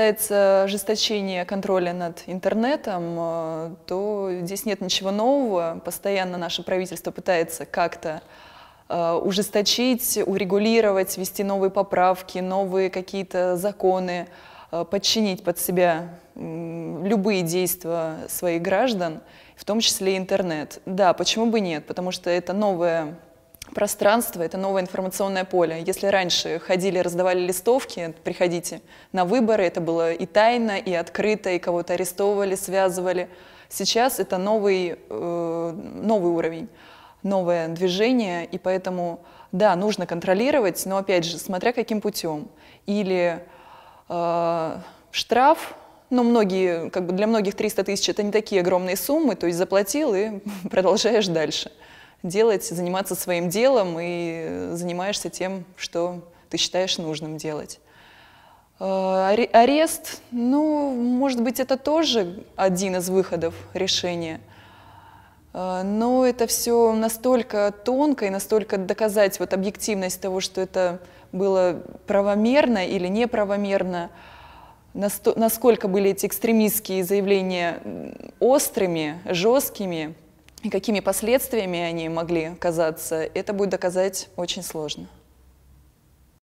касается ожесточения контроля над интернетом, э, то здесь нет ничего нового. Постоянно наше правительство пытается как-то э, ужесточить, урегулировать, ввести новые поправки, новые какие-то законы, э, подчинить под себя любые действия своих граждан, в том числе и интернет. Да, почему бы нет? Потому что это новая пространство — это новое информационное поле. Если раньше ходили, раздавали листовки, приходите на выборы, это было и тайно, и открыто, и кого-то арестовывали, связывали. Сейчас это новый, э, новый уровень, новое движение, и поэтому, да, нужно контролировать, но, опять же, смотря каким путем. Или э, штраф, но ну, многие, как бы для многих 300 тысяч это не такие огромные суммы, то есть заплатил и продолжаешь дальше делать, заниматься своим делом и занимаешься тем, что ты считаешь нужным делать. Э, арест, ну, может быть, это тоже один из выходов решения. Э, но это все настолько тонко и настолько доказать вот объективность того, что это было правомерно или неправомерно, насколько были эти экстремистские заявления острыми, жесткими, и какими последствиями они могли казаться, это будет доказать очень сложно.